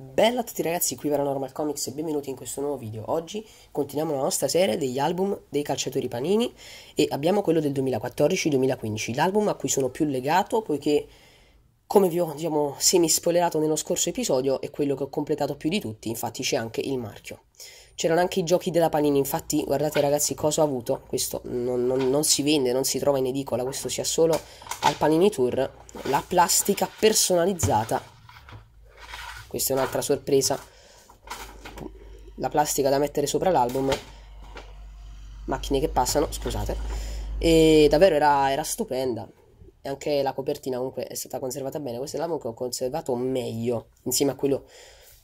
Bella a tutti ragazzi, qui Paranormal Comics e benvenuti in questo nuovo video. Oggi continuiamo la nostra serie degli album dei calciatori panini e abbiamo quello del 2014-2015, l'album a cui sono più legato poiché, come vi ho diciamo, semi-spoilerato nello scorso episodio, è quello che ho completato più di tutti, infatti c'è anche il marchio. C'erano anche i giochi della panini, infatti guardate ragazzi cosa ho avuto, questo non, non, non si vende, non si trova in edicola, questo sia solo al panini tour, la plastica personalizzata questa è un'altra sorpresa la plastica da mettere sopra l'album macchine che passano scusate e davvero era, era stupenda e anche la copertina comunque è stata conservata bene questo è l'album che ho conservato meglio insieme a quello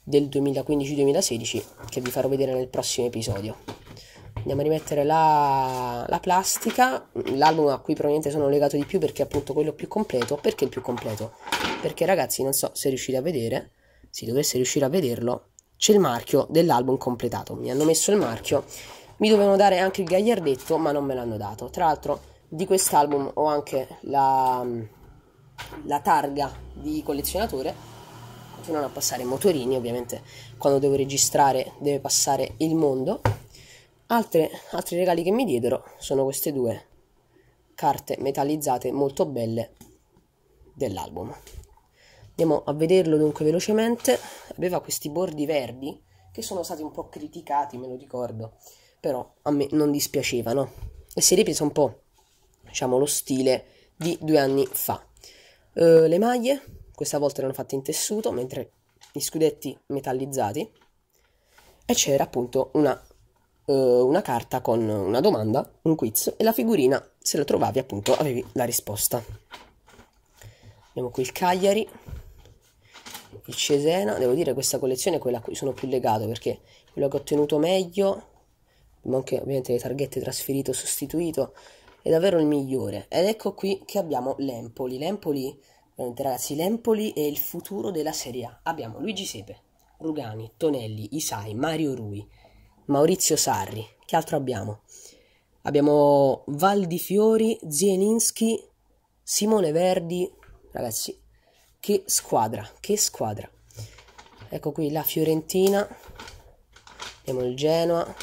del 2015-2016 che vi farò vedere nel prossimo episodio andiamo a rimettere la, la plastica l'album a cui probabilmente sono legato di più perché è appunto quello più completo perché il più completo perché ragazzi non so se riuscite a vedere si dovesse riuscire a vederlo, c'è il marchio dell'album completato. Mi hanno messo il marchio, mi dovevano dare anche il gagliardetto, ma non me l'hanno dato. Tra l'altro, di quest'album ho anche la, la targa di collezionatore. Continuano a passare i motorini, ovviamente quando devo registrare deve passare il mondo. Altre, altri regali che mi diedero sono queste due carte metallizzate molto belle dell'album. Andiamo a vederlo dunque velocemente. Aveva questi bordi verdi che sono stati un po' criticati, me lo ricordo, però a me non dispiacevano. E si è ripensa un po', diciamo, lo stile di due anni fa. Uh, le maglie, questa volta erano fatte in tessuto, mentre gli scudetti metallizzati. E c'era appunto una eh, una carta con una domanda, un quiz e la figurina, se la trovavi appunto, avevi la risposta. Abbiamo qui il Cagliari, il Cesena, devo dire questa collezione è quella a cui sono più legato perché quello che ho ottenuto meglio, anche ovviamente le targhette trasferito, sostituito, è davvero il migliore. Ed ecco qui che abbiamo l'Empoli. L'Empoli, ragazzi, l'Empoli è il futuro della Serie A. Abbiamo Luigi Sepe, Rugani, Tonelli, Isai, Mario Rui, Maurizio Sarri. Che altro abbiamo? Abbiamo Valdifiori, Zieninski, Simone Verdi. Ragazzi, che squadra, che squadra. Ecco qui la Fiorentina, abbiamo il Genoa,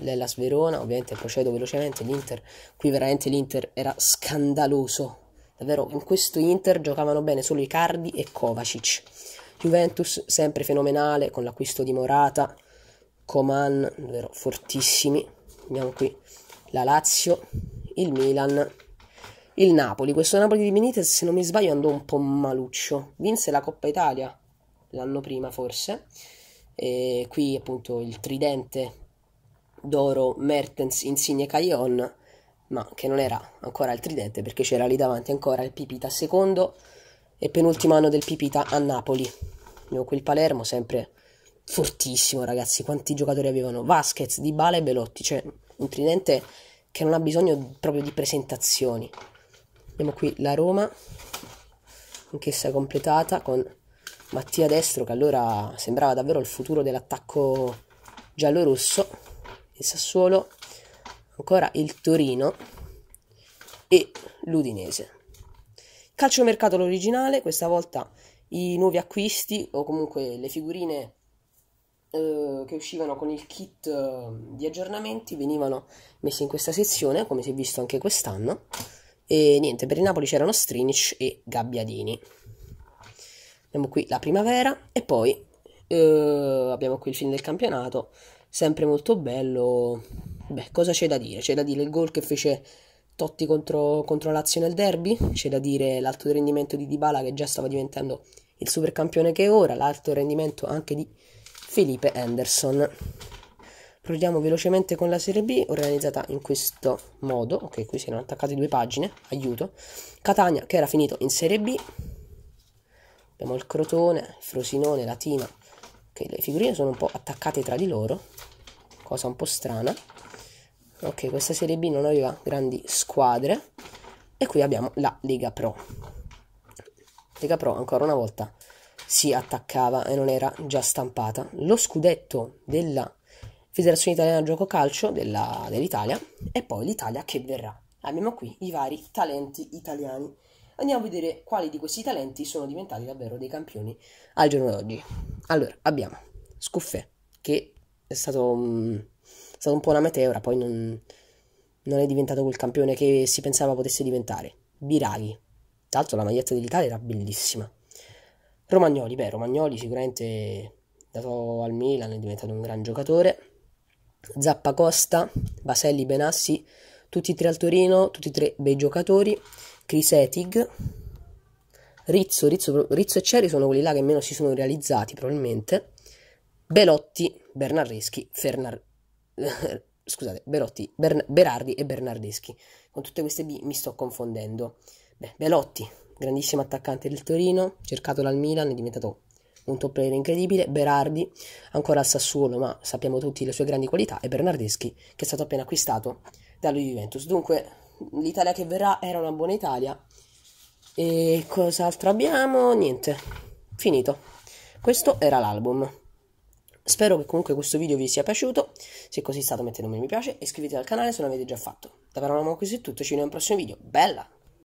l'Ellas Verona, ovviamente procedo velocemente, l'Inter, qui veramente l'Inter era scandaloso, davvero in questo Inter giocavano bene solo Icardi e Kovacic. Juventus sempre fenomenale con l'acquisto di Morata, Coman, davvero fortissimi. andiamo qui la Lazio, il Milan il Napoli. Questo Napoli di Benitez, se non mi sbaglio, andò un po' maluccio. Vinse la Coppa Italia l'anno prima, forse. E qui appunto il tridente d'oro Mertens, Insigne e Caglion, ma che non era ancora il tridente perché c'era lì davanti ancora il Pipita secondo e penultimo anno del Pipita a Napoli. Abbiamo qui il Palermo sempre fortissimo, ragazzi, quanti giocatori avevano? Vasquez, Dybala e Belotti, cioè un tridente che non ha bisogno proprio di presentazioni. Abbiamo qui la Roma, anch'essa completata con Mattia Destro che allora sembrava davvero il futuro dell'attacco giallo-rosso, il Sassuolo, ancora il Torino e l'Udinese. Calciomercato l'originale, questa volta i nuovi acquisti o comunque le figurine eh, che uscivano con il kit eh, di aggiornamenti venivano messe in questa sezione, come si è visto anche quest'anno. E niente, per il Napoli c'erano Strinic e Gabbiadini. Abbiamo qui la primavera e poi eh, abbiamo qui il film del campionato, sempre molto bello. Beh, cosa c'è da dire? C'è da dire il gol che fece Totti contro, contro Lazio nel derby, c'è da dire l'alto rendimento di Dybala che già stava diventando il supercampione che è ora, l'alto rendimento anche di Felipe Anderson. Proviamo velocemente con la Serie B, organizzata in questo modo. Ok, qui si erano attaccate due pagine, aiuto. Catania, che era finito in Serie B. Abbiamo il Crotone, Frosinone, Latina. Ok, le figurine sono un po' attaccate tra di loro, cosa un po' strana. Ok, questa Serie B non aveva grandi squadre. E qui abbiamo la Lega Pro. Lega Pro, ancora una volta, si attaccava e non era già stampata. Lo scudetto della Federazione Italiana Gioco Calcio della, dell'Italia e poi l'Italia che verrà. Abbiamo qui i vari talenti italiani. Andiamo a vedere quali di questi talenti sono diventati davvero dei campioni al giorno d'oggi. Allora, abbiamo Scuffè, che è stato, um, stato un po' una meteora, poi non, non è diventato quel campione che si pensava potesse diventare. Biraghi, tra l'altro la maglietta dell'Italia era bellissima. Romagnoli, beh, Romagnoli sicuramente dato al Milan è diventato un gran giocatore. Zappa Costa, Vaselli Benassi, tutti e tre al Torino, tutti e tre bei giocatori, Chris Etig, Rizzo, Rizzo, Rizzo e Ceri sono quelli là che meno si sono realizzati probabilmente, Belotti, Bernardeschi, Fernar... scusate, Berotti, Bern... Berardi e Bernardeschi. Con tutte queste B mi sto confondendo. Beh, Belotti, grandissimo attaccante del Torino, cercato dal Milan, è diventato un top player incredibile, Berardi ancora al Sassuolo, ma sappiamo tutti le sue grandi qualità, e Bernardeschi che è stato appena acquistato dallo Juventus. Dunque l'Italia che verrà era una buona Italia. E cos'altro abbiamo? Niente, finito. Questo era l'album. Spero che comunque questo video vi sia piaciuto, se è così stato mettete un mi piace, e iscrivetevi al canale se non l'avete già fatto. Da Paranormal qui è tutto, ci vediamo al prossimo video, bella!